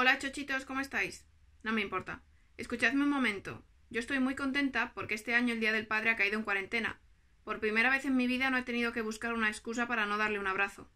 Hola, chochitos, ¿cómo estáis? No me importa. Escuchadme un momento. Yo estoy muy contenta porque este año el Día del Padre ha caído en cuarentena. Por primera vez en mi vida no he tenido que buscar una excusa para no darle un abrazo.